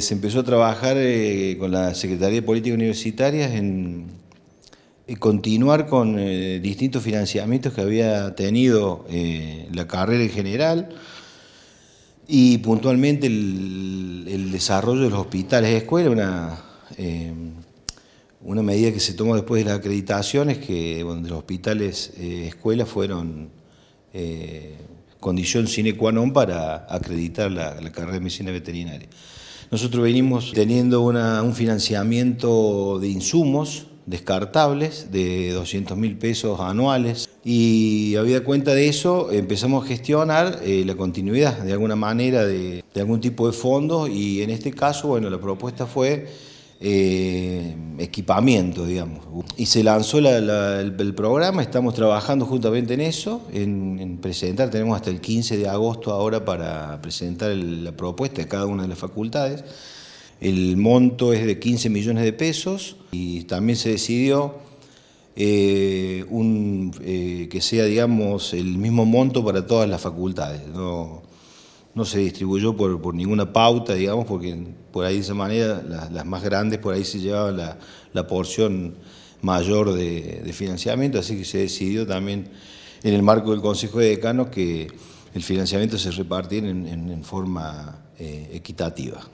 Se empezó a trabajar eh, con la Secretaría de Política Universitarias en, continuar con eh, distintos financiamientos que había tenido eh, la carrera en general y puntualmente el, desarrollo de los hospitales de escuela, una, medida que se tomó después de las acreditaciones, que los hospitales escuela fueron condición sine qua non para acreditar la carrera de medicina veterinaria. Nosotros venimos teniendo un financiamiento de insumos descartables de 200 mil pesos anuales y habida cuenta de eso empezamos a gestionar eh, la continuidad de alguna manera de, de algún tipo de fondos y en este caso bueno la propuesta fue eh, equipamiento, digamos. Y se lanzó el, programa, estamos trabajando juntamente en eso, en, presentar, tenemos hasta el 15 de agosto ahora para presentar la propuesta de cada una de las facultades. El monto es de 15 millones de pesos y también se decidió eh, un, eh, que sea, digamos, el mismo monto para todas las facultades. ¿no? no se distribuyó por, por, ninguna pauta, digamos, porque por ahí de esa manera las, más grandes por ahí se llevaban la, porción mayor de, financiamiento, así que se decidió también en el marco del Consejo de Decanos que el financiamiento se repartiera en, forma eh, equitativa.